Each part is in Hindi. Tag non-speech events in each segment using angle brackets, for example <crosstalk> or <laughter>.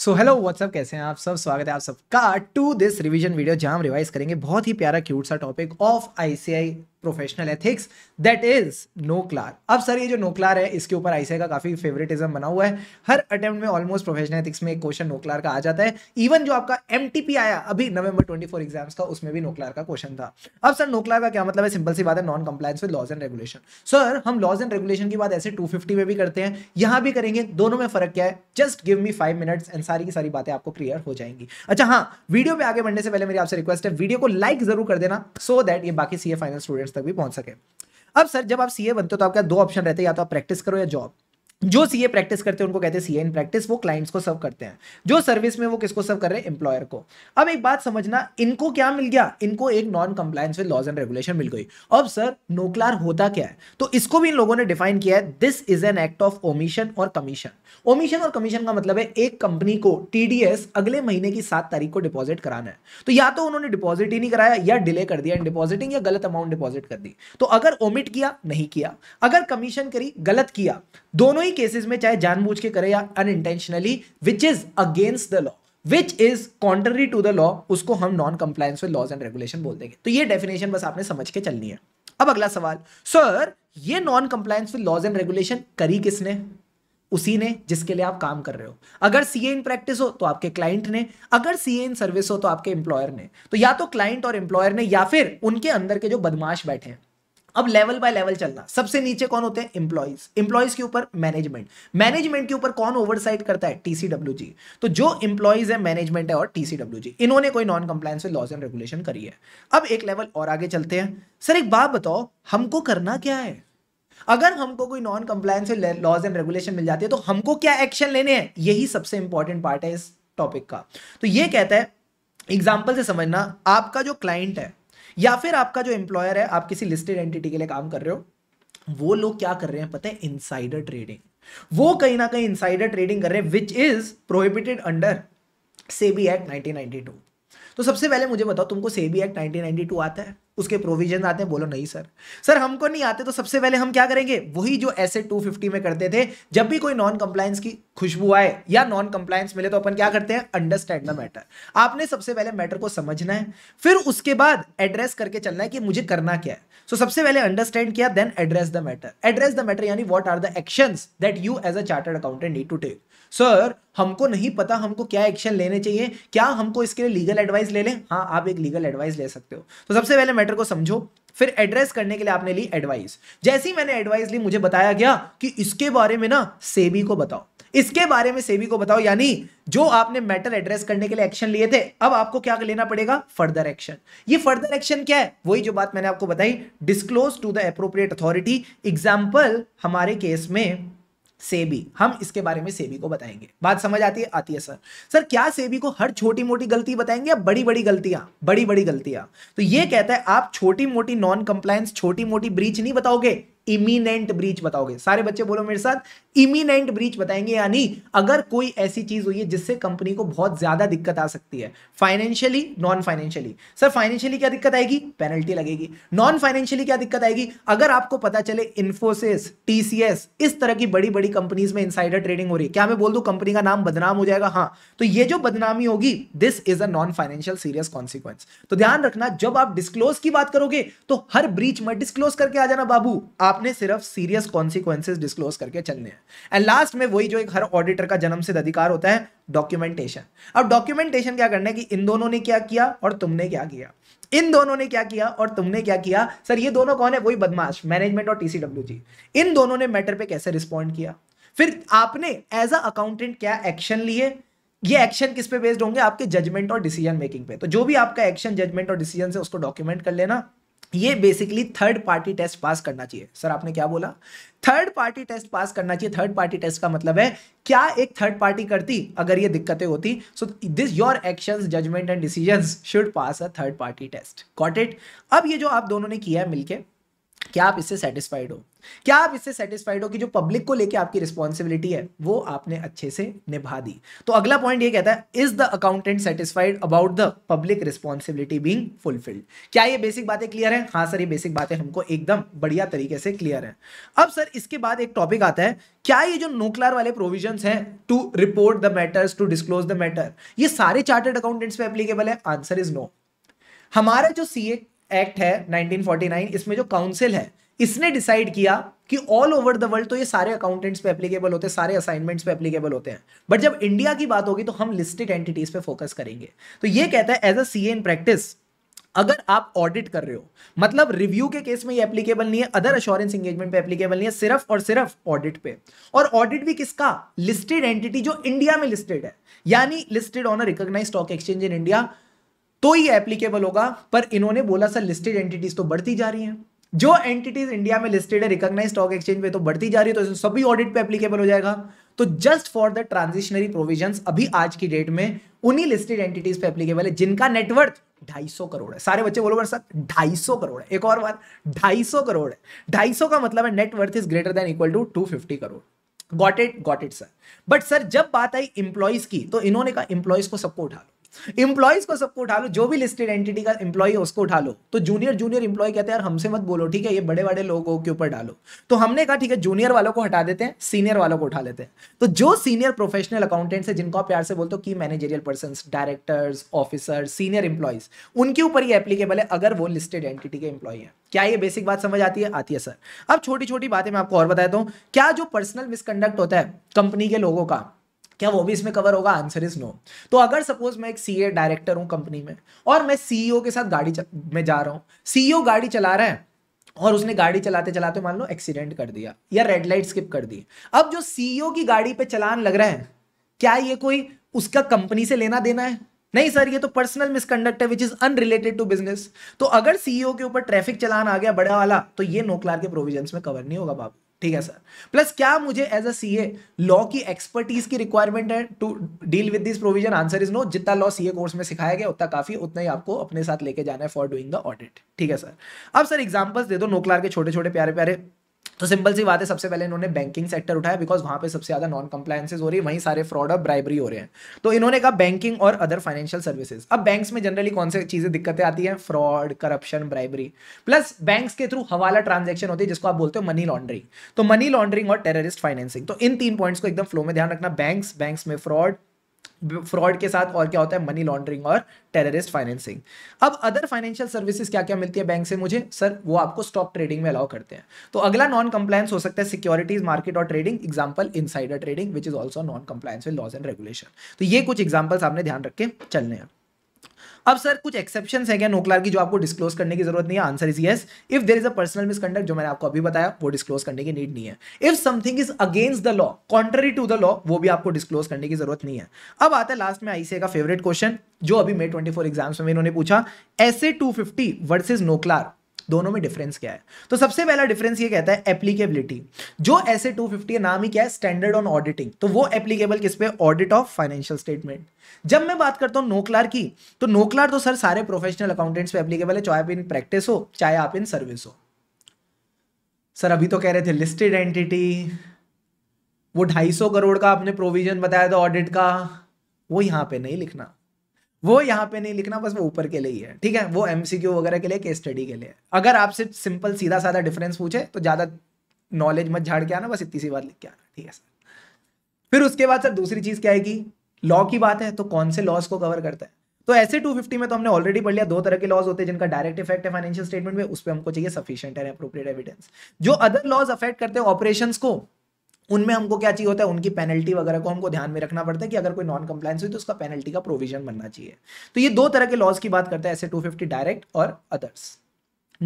सो हेलो व्हाट्सअप कैसे हैं आप सब स्वागत है आप सबका टू दिस रिवीजन वीडियो जहां हम रिवाइज करेंगे बहुत ही प्यारा क्यूट सा topic of ICI professional ethics that is no क्लार अब सर ये जो नो क्लार है इसके ऊपर आईसीआई का काफ़ी फेवरेटिज्म बना हुआ है हर अटेम्प्ट में ऑलमोस्ट प्रोफेशनल एथिक्स में एक क्वेश्चन नो क्लार का आ जाता है इवन जो आपका एम आया अभी नवंबर ट्वेंटी एग्जाम्स का उसमें भी नो क्लार का क्वेश्चन था अब सर नो क्लार का क्या मतलब है सिंपल सी बात है non compliance with laws and regulation sir हम लॉज एंड रेगुलेशन की बात ऐसे टू में भी करते हैं यहां भी करेंगे दोनों में फर्क क्या है just give me five minutes and सारी की सारी बातें आपको क्लियर हो जाएंगी अच्छा हाँ वीडियो पे आगे बढ़ने से पहले मेरी आपसे रिक्वेस्ट है वीडियो को लाइक जरूर कर देना सो so दैट ये बाकी सी फाइनल स्टूडेंट तक भी पहुंच सके अब सर जब आप सीए बनते हो तो आपके दो ऑप्शन रहते हैं या तो आप प्रैक्टिस करो या जॉब जो सीए प्रैक्टिस करते हैं उनको कहते हैं सीए इन प्रैक्टिस वो क्लाइंट्स को सर्व करते हैं जो सर्विस में वो किसको सर्व कर रहे हैं एम्प्लॉयर को अब एक बात समझना इनको क्या मिल गया इनको एक non compliance with laws and regulation मिल गई अब सर नोक्लार होता क्या है तो इसको भी इन लोगों ने डिफाइन किया है this is an act of omission और कमीशन ओमिशन और कमीशन का मतलब है एक कंपनी को टीडीएस अगले महीने की सात तारीख को डिपॉजिट कराना है तो या तो उन्होंने डिपॉजिट ही नहीं कराया या डिले कर दिया इन डिपॉजिटिंग या गलत अमाउंट डिपॉजिट कर दी तो अगर ओमिट किया नहीं किया अगर कमीशन करी गलत किया दोनों ही केसेस में चाहे जानबूझ के करे या unintentionally which is against the law which is contrary to the law उसको हम non compliance with laws and regulation बोल देंगे तो ये डेफिनेशन बस आपने समझ के चलनी है अब अगला सवाल सर ये non compliance with laws and regulation करी किसने उसी ने जिसके लिए आप काम कर रहे हो अगर सी इन प्रैक्टिस हो तो आपके क्लाइंट ने अगर सी इन सर्विस हो तो आपके एम्प्लॉयर ने तो या तो क्लाइंट और एम्प्लॉयर ने या फिर उनके अंदर के जो बदमाश बैठे हैं अब लेवल बाय लेवल चलना सबसे नीचे कौन होते हैं इंप्लॉइज इंप्लॉइज के ऊपर मैनेजमेंट मैनेजमेंट के ऊपर कौन ओवरसाइट करता है जी तो जो इंप्लॉइज है मैनेजमेंट है और टीसीडब्ल्यूजी इन्होंने कोई non compliance laws and regulation करी है अब एक लेवल और आगे चलते हैं सर एक बात बताओ हमको करना क्या है अगर हमको कोई non compliance laws and regulation मिल जाती है तो हमको क्या एक्शन लेने हैं यही सबसे इंपॉर्टेंट पार्ट है इस टॉपिक का तो ये कहता है एग्जाम्पल से समझना आपका जो क्लाइंट है या फिर आपका जो एम्प्लॉयर है आप किसी लिस्टेड एंटिटी के लिए काम कर रहे हो वो लोग क्या कर रहे हैं पता है इनसाइडर ट्रेडिंग वो कहीं ना कहीं इनसाइडर ट्रेडिंग कर रहे हैं which is prohibited under SEBI act 1992 तो सबसे पहले मुझे बताओ तुमको सेबी एक्ट 1992 आता है उसके प्रोविजन आते हैं बोलो नहीं सर सर हमको नहीं आते तो सबसे पहले हम क्या करेंगे वही जो ऐसे 250 में करते थे जब भी कोई नॉन कंप्लायंस की खुशबू आए या नॉन कंप्लायंस मिले तो अपन क्या करते हैं अंडरस्टैंड द मैटर आपने सबसे पहले मैटर को समझना है फिर उसके बाद एड्रेस करके चलना है कि मुझे करना क्या है सो so, सबसे पहले अंडरस्टैंड किया then address the matter address the matter यानी what are the actions that you as a chartered accountant need to take sir हमको नहीं पता हमको क्या एक्शन लेने चाहिए क्या हमको इसके लिए लीगल एडवाइस ले लें हाँ आप एक लीगल एडवाइस ले सकते हो तो so, सबसे पहले मैटर को समझो फिर एड्रेस करने के लिए आपने ली एडवाइस जैसे ही मैंने एडवाइस ली मुझे बताया गया कि इसके बारे में ना सेबी को बताओ इसके बारे में सेबी को बताओ यानी जो आपने मैटर एड्रेस करने के लिए एक्शन लिए थे अब आपको क्या लेना पड़ेगा फर्दर एक्शन ये फर्दर एक्शन क्या है वही जो बात मैंने आपको बताई disclose to the appropriate authority example हमारे केस में सेबी हम इसके बारे में सेबी को बताएंगे बात समझ आती है आती है सर सर क्या सेबी को हर छोटी मोटी गलती बताएंगे या बड़ी बड़ी गलतियां बड़ी बड़ी गलतियां तो ये कहता है आप छोटी मोटी नॉन कंप्लायंस छोटी मोटी ब्रीच नहीं बताओगे इमिनेंट ब्रीच बताओगे सारे बच्चे बोलो मेरे साथ इमिनेंट ब्रीच बताएंगे यानी अगर कोई ऐसी चीज हुई है जिससे कंपनी को बहुत ज्यादा दिक्कत आ सकती है financially non financially sir financially क्या दिक्कत आएगी पेनल्टी लगेगी नॉन फाइनेंशियली क्या दिक्कत आएगी अगर आपको पता चले इन्फोसिस टीसीएस इस तरह की बड़ी बड़ी कंपनीज में इनसाइडर ट्रेडिंग हो रही है क्या मैं बोल दू कंपनी का नाम बदनाम हो जाएगा हाँ तो ये जो बदनामी होगी this is a non financial serious consequence तो ध्यान रखना जब आप डिस्क्लोज की बात करोगे तो हर ब्रीच में डिस्क्लोज करके आ जाना बाबू आपने सिर्फ सीरियस कॉन्सिक्वेंसेज डिस्क्लोज करके चलने हैं एंड लास्ट में वही जो एक हर ऑडिटर का जन्म से अधिकार होता है डॉक्यूमेंटेशन अब डॉक्यूमेंटेशन क्या करना है कि इन दोनों ने क्या किया और तुमने क्या किया इन दोनों ने क्या किया और तुमने क्या किया सर ये दोनों कौन है वही बदमाश मैनेजमेंट और टीसीडब्ल्यू जी इन दोनों ने मैटर पे कैसे रिस्पॉन्ड किया फिर आपने एज अ अकाउंटेंट क्या एक्शन लिए ये एक्शन किस पे बेस्ड होंगे आपके जजमेंट और डिसीजन मेकिंग पे तो जो भी आपका एक्शन जजमेंट और डिसीजन से उसको डॉक्यूमेंट कर लेना ये basically third party test pass करना चाहिए सर आपने क्या बोला थर्ड पार्टी टेस्ट पास करना चाहिए थर्ड पार्टी टेस्ट का मतलब है क्या एक थर्ड पार्टी करती अगर ये दिक्कतें होती so this your actions judgement and decisions should pass a third party test got it अब ये जो आप दोनों ने किया है मिलके क्या आप इससे सेटिस्फाइड हो क्या आप इससे सेटिस्फाइड हो कि जो पब्लिक को लेके आपकी रिस्पॉन्सिबिलिटी है वो आपने अच्छे से निभा दी तो अगला पॉइंट ये कहता है is the accountant satisfied about the public responsibility being fulfilled क्या ये बेसिक बातें क्लियर है हाँ सर ये बेसिक बातें हमको एकदम बढ़िया तरीके से क्लियर है अब सर इसके बाद एक टॉपिक आता है क्या ये जो नोकलार वाले प्रोविजन है to report the matters to disclose the matter ये सारे चार्टर्ड अकाउंटेंट्स पे एप्लीकेबल है आंसर इज नो हमारा जो सीए एक्ट है 1949 इसमें जो काउंसिल है इसने डिसाइड किया कि ऑल ओवर द वर्ल्ड तो ये सारे अकाउंटेंट्स पे एप्लीकेबल होते हैं सारे असाइनमेंट्स पे एप्लीकेबल होते हैं बट जब इंडिया की बात होगी तो हम लिस्टेड एंटिटीज पे फोकस करेंगे तो ये कहता है as a C in practice अगर आप ऑडिट कर रहे हो मतलब रिव्यू के केस में ये एप्लीकेबल नहीं है अदर अश्योरेंस एंगेजमेंट पे एप्लीकेबल नहीं है सिर्फ और सिर्फ ऑडिट पे और ऑडिट भी किसका लिस्टेड एंटिटी जो इंडिया में लिस्टेड है यानी listed on a recognise stock exchange in India तो ही एप्लीकेबल होगा पर इन्होंने बोला सर लिस्टेड एंटिटीज तो बढ़ती जा रही हैं जो एंटिटीज इंडिया में लिस्टेड है रिकॉग्नाइज स्टॉक एक्सचेंज पे तो बढ़ती जा रही है तो सभी ऑडिट पे एप्लीकेबल हो जाएगा तो just for the transitionary provisions अभी आज की डेट में उन्हीं लिस्टेड एंटिटीज पे एप्लीकेबल है जिनका नेटवर्थ ढाई करोड़ है सारे बच्चे बोलो सर ढाई करोड़ है एक और बात ढाई करोड़ है ढाई का मतलब है net worth is greater than equal to two crore got it got it sir but sir जब बात आई इंप्लॉइज की तो इन्होंने कहा इंप्लॉइज को सबको उठा लो इंप्लॉयज को सबको उठा लो जो भी लिस्टेड एंटिटी का इंप्लॉय है उसको उठा लो तो जूनियर जूनियर इंप्लॉय कहते हैं यार हमसे मत बोलो ठीक है ये बड़े बड़े लोगों के ऊपर डालो तो हमने कहा ठीक है जूनियर वालों को हटा देते हैं सीनियर वालों को उठा लेते हैं तो जो सीनियर प्रोफेशनल अकाउंटेंट्स है जिनको प्यार से बोलते हो की managerial person directors officer senior employees उनके ऊपर ही एप्लीकेबल है अगर वो लिस्टेड एंटिटी के इंप्लॉय है क्या ये बेसिक बात समझ आती है आती है सर अब छोटी छोटी बातें मैं आपको और बता देता हूँ क्या जो पर्सनल मिसकंडक्ट होता है कंपनी के लोगों का क्या वो भी इसमें कवर होगा आंसर इज नो तो अगर सपोज मैं एक सीए डायरेक्टर हूँ कंपनी में और मैं सीईओ e के साथ गाड़ी में जा रहा हूँ सीईओ e गाड़ी चला रहा है और उसने गाड़ी चलाते चलाते मान लो एक्सीडेंट कर दिया या रेड लाइट स्किप कर दी अब जो सीईओ e की गाड़ी पे चलान लग रहे हैं क्या ये कोई उसका कंपनी से लेना देना है नहीं सर ये तो पर्सनल मिसकंडक्ट है which is unrelated to business तो अगर सीईओ के ऊपर ट्रैफिक चलान आ गया बड़ा वाला तो ये नोकलार के प्रोविजन में कवर नहीं होगा बाबू ठीक है सर प्लस क्या मुझे एज अ सीए लॉ की एक्सपर्टीज की रिक्वायरमेंट है to deal with this provision answer is no जितना लॉ सीए कोर्स में सिखाया गया उतना काफी उतना ही आपको अपने साथ लेके जाना है फॉर डूइंग द ऑडिट ठीक है सर अब सर एग्जांपल्स दे दो नोकलार के छोटे छोटे प्यारे प्यारे तो सिंपल सी बात है सबसे पहले इन्होंने बैंकिंग सेक्टर उठाया बिकॉज वहां पे सबसे ज़्यादा नॉन कंप्लायसेज हो रही है वहीं सारे फ्रॉड और ब्राइबरी हो रहे हैं तो इन्होंने कहा बैंकिंग और अदर फाइनेंशियल सर्विसेज अब बैंक्स में जनरली कौन से चीज़ें दिक्कतें आती हैं fraud corruption bribery plus banks के थ्रू हवाला ट्रांजेक्शन होती है जिसको आप बोलते हो मनी लॉन्ड्रिंग तो मनी लॉन्ड्रिंग और टेररिस्ट फाइनेंसिंग तो इन तीन पॉइंट्स को एकदम फ्लो में ध्यान रखना बैंक्स बैंक्स में फ्रॉड फ्रॉड के साथ और क्या होता है मनी लॉन्ड्रिंग और टेररिस्ट फाइनेंसिंग अब अदर फाइनेंशियल सर्विसेज क्या क्या मिलती है बैंक से मुझे सर वो आपको स्टॉक ट्रेडिंग में अलाउ करते हैं तो अगला नॉन कंप्लायंस हो सकता है सिक्योरिटीज मार्केट और trading example insider trading which is also non compliance with laws and regulation तो ये कुछ एग्जाम्पल्स आपने ध्यान रख के चलने हैं अब सर कुछ एक्सेप्शन है क्या नोकलार की जो आपको डिस्क्लोज करने की जरूरत नहीं है answer is yes if there is a personal misconduct जो मैंने आपको अभी बताया वो डिस्क्लोज करने की नीड नहीं है if something is against the law contrary to the law वो भी आपको डिस्क्लोज करने की जरूरत नहीं है अब आता है लास्ट में आईसीए का फेवरेट क्वेश्चन जो अभी मे ट्वेंटी फोर एग्जाम्स में इन्होंने पूछा S A two fifty versus NOCLAR दोनों में डिफरेंस क्या है तो सबसे पहला डिफरेंस ये कहता है एप्लीकेबिलिटी जो ऐसे 250 है नाम ही क्या है स्टैंडर्ड ऑन ऑडिटिंग तो वो एप्लीकेबल किस पे ऑडिट ऑफ फाइनेंशियल स्टेटमेंट जब मैं बात करता हूँ नोकलार की तो नोकलार तो सर सारे प्रोफेशनल अकाउंटेंट्स पे एप्लीकेबल है चाहे आप इन प्रैक्टिस हो चाहे आप इन सर्विस हो सर अभी तो कह रहे थे लिस्टेड एंटिटी वो 250 करोड़ का आपने प्रोविजन बताया था ऑडिट का वो यहां पे नहीं लिखना वो यहाँ पे नहीं लिखना बस वो ऊपर के लिए ही है ठीक है वो एम वगैरह के लिए केस स्टडी के लिए अगर आपसे सिंपल सीधा साधा डिफरेंस पूछे तो ज़्यादा नॉलेज मत झाड़ के आना बस इतनी सी बात लिख के आना ठीक है सर फिर उसके बाद सर दूसरी चीज़ क्या कि लॉ की बात है तो कौन से लॉस को कवर करता है तो ऐसे 250 में तो हमने ऑलरेडी पढ़ लिया दो तरह के लॉज होते हैं जिनका डायरेक्ट इफेक्ट है फाइनेंशियल स्टेटमेंट में उस पर हमको चाहिए सफिशियंट एंड अप्रोप्रिएट एविडेंस जो अदर लॉज अफेक्ट करते हैं ऑपरेशंस को उनमें हमको क्या चाहिए होता है उनकी पेनल्टी वगैरह को हमको ध्यान में रखना पड़ता है कि अगर कोई नॉन कंप्लाइंस हुई तो उसका पेनल्टी का प्रोविजन बनना चाहिए तो ये दो तरह के लॉज की बात करते हैं ऐसे 250 डायरेक्ट और अदर्स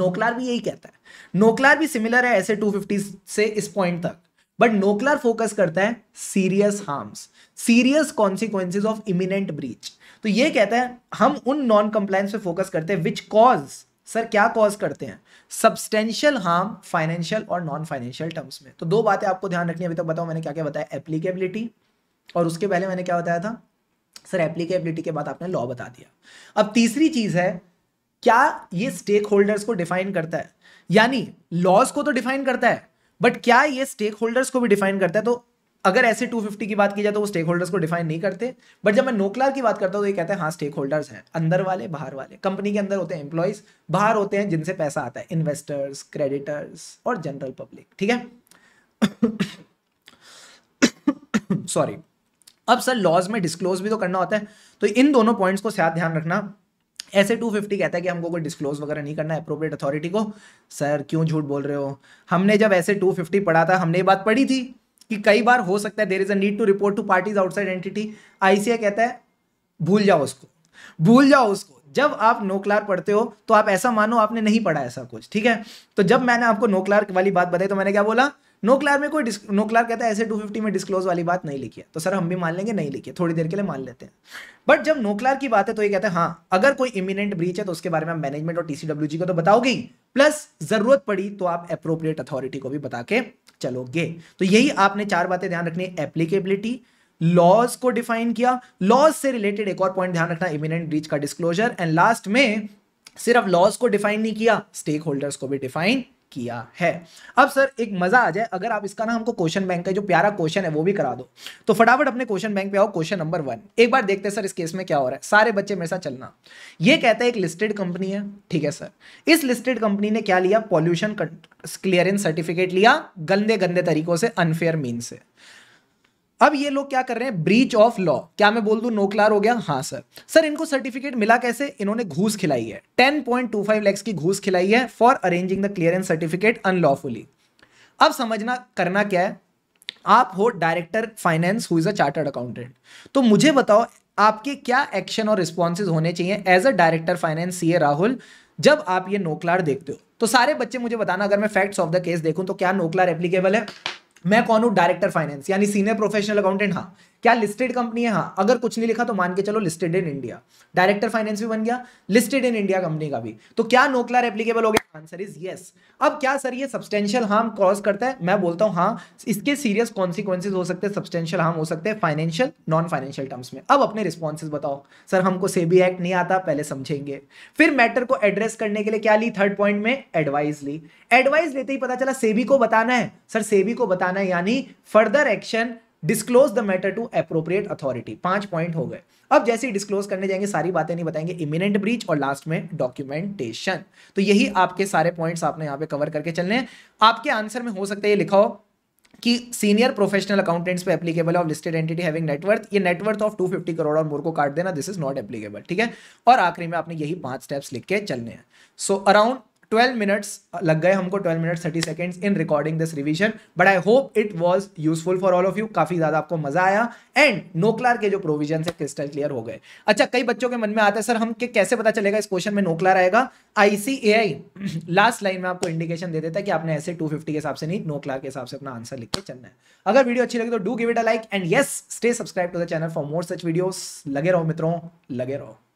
नोकलार भी यही कहता है नोकलार भी सिमिलर है ऐसे 250 से इस पॉइंट तक बट नोकलार फोकस करता है serious harms serious consequences of imminent breach तो ये कहता है हम उन नॉन कंप्लायंस पे फोकस करते हैं विच कॉज सर क्या कॉज करते हैं सब्सटेंशियल हार्म फाइनेंशियल और नॉन फाइनेंशियल टर्म्स में तो दो बातें आपको ध्यान रखनी अभी तक बताओ मैंने क्या क्या बताया एप्लीकेबिलिटी और उसके पहले मैंने क्या बताया था सर एप्लीकेबिलिटी के बाद आपने लॉ बता दिया अब तीसरी चीज है क्या ये स्टेक होल्डर्स को डिफाइन करता है यानी लॉज को तो डिफाइन करता है बट क्या ये स्टेक होल्डर्स को भी डिफाइन करता है तो अगर ऐसे 250 की बात की जाए तो वो स्टेक होल्डर्स को डिफाइन नहीं करते बट जब मैं नोकलार की बात करता हूँ तो ये कहते हैं हाँ स्टेक होल्डर्स हैं अंदर वाले बाहर वाले कंपनी के अंदर होते हैं एम्प्लॉयज बाहर होते हैं जिनसे पैसा आता है इन्वेस्टर्स क्रेडिटर्स और जनरल पब्लिक ठीक है सॉरी <coughs> अब सर लॉज में डिस्क्लोज भी तो करना होता है तो इन दोनों पॉइंट्स को साथ ध्यान रखना ऐसे 250 कहता है कि हमको कोई डिस्क्लोज वगैरह नहीं करना है अप्रोप्रिएट अथॉरिटी को सर क्यों झूठ बोल रहे हो हमने जब ऐसे 250 पढ़ा था हमने ये बात पढ़ी थी कि कई बार हो सकता है there is a need to report to parties outside entity ICA कहता है भूल जाओ उसको भूल जाओ उसको जब आप नोकलार पढ़ते हो तो आप ऐसा मानो आपने नहीं पढ़ा ऐसा कुछ ठीक है तो जब मैंने आपको नोकलार वाली बात बताई तो मैंने क्या बोला नोकलार में कोई नोकलार कहता है ऐसे 250 में डिस्क्लोज वाली बात नहीं लिखी है तो सर हम भी मान लेंगे नहीं लिखी है थोड़ी देर के लिए मान लेते हैं बट जब नोकलार की बात है तो ये कहते हैं हाँ अगर कोई इमिनेंट ब्रीच है तो उसके बारे में आप मैनेजमेंट और टीसीडब्ल्यू को तो बताओगे प्लस जरूरत पड़ी तो आप अप्रोप्रिएट अथॉरिटी को भी बता के चलोगे तो यही आपने चार बातें ध्यान रखनी एप्लीकेबिलिटी लॉज को डिफाइन किया लॉज से रिलेटेड एक और पॉइंट ध्यान रखना इमिनेंट ब्रीच का डिस्क्लोजर एंड लास्ट में सिर्फ लॉज को डिफाइन नहीं किया स्टेक होल्डर्स को भी डिफाइन किया है अब सर एक मजा आ जाए अगर आप इसका ना हमको क्वेश्चन बैंक का जो प्यारा क्वेश्चन है वो भी करा दो तो फटाफट अपने क्वेश्चन बैंक पे आओ क्वेश्चन नंबर वन एक बार देखते हैं सर इस केस में क्या हो रहा है सारे बच्चे मेरे साथ चलना ये कहता है एक लिस्टेड कंपनी है ठीक है सर इस लिस्टेड कंपनी ने क्या लिया पॉल्यूशन क्लियरेंस सर्टिफिकेट लिया गंदे गंदे तरीकों से अनफेयर मीन से अब ये लोग क्या कर रहे हैं ब्रीच ऑफ लॉ क्या मैं बोल दू नोकलार हो गया हाँ सर सर इनको सर्टिफिकेट मिला कैसे इन्होंने घूस खिलाई है 10.25 लैक्स की घूस खिलाई है for arranging the clearance certificate unlawfully अब समझना करना क्या है आप हो director finance who is a chartered accountant तो मुझे बताओ आपके क्या एक्शन और रिस्पॉन्सेज होने चाहिए as a director finance C Rahul जब आप ये नोकलार देखते हो तो सारे बच्चे मुझे बताना अगर मैं फैक्ट्स ऑफ द केस देखूं तो क्या नोकलार एप्लीकेबल है मैं कौन हूं डायरेक्टर फाइनेंस यानी सीनियर प्रोफेशनल अकाउंटेंट हाँ क्या लिस्टेड कंपनी है हाँ अगर कुछ नहीं लिखा तो मान के चलो listed in India director finance भी बन गया लिस्टेड इन इंडिया कंपनी का भी तो क्या नोकलर एप्लीकेबल हो गया आंसर इज येस अब क्या सर ये सब्सटेंशियल हार्म कॉज करता है मैं बोलता हूं हाँ इसके सीरियस कॉन्सिक्वेंसिस हो सकते हैं सब्सटेंशियल हार्म हो सकते हैं फाइनेंशियल नॉन फाइनेंशियल टर्म्स में अब अपने रिस्पॉन्सेज बताओ सर हमको सेबी एक्ट नहीं आता पहले समझेंगे फिर मैटर को एड्रेस करने के लिए क्या ली थर्ड पॉइंट में एडवाइस ली एडवाइस लेते ही पता चला सेबी को बताना है सर सेबी को बताना है यानी further action disclose the matter to appropriate authority पांच पॉइंट हो गए अब जैसे ही डिस्क्लोज करने जाएंगे सारी बातें नहीं बताएंगे इमिनेंट ब्रीच और लास्ट में डॉक्यूमेंटेशन तो यही आपके सारे पॉइंट्स आपने यहां पे कवर करके चलने आपके आंसर में हो सकता है ये लिखा हो कि सीनियर प्रोफेशनल अकाउंटेंट्स पे applicable of listed entity having net worth ये नेटवर्थ ऑफ 250 करोड़ और मोर को काट देना दिस इज नॉट एप्लीकेबल ठीक है और आखिरी में आपने यही पांच स्टेप्स लिख के चलने हैं सो अराउंड 12 minutes uh, लग गए हमको 12 minutes 30 seconds in recording this revision but I hope it was useful for all of you काफी ज्यादा आपको मजा आया एंड नोकलार के जो प्रोविजन है क्रिस्टल क्लियर हो गए अच्छा कई बच्चों के मन में आता है सर हम कैसे पता चलेगा इस क्वेश्चन में नोकलार आएगा आईसीएआई लास्ट लाइन में आपको इंडिकेशन दे देता है कि आपने ऐसे 250 के हिसाब से नहीं नोकलार के हिसाब से अपना आंसर लिख के चलना है अगर वीडियो अच्छी लगी तो do give it a like and yes stay subscribe to the channel for more such video लगे रहो मित्रों लगे रहो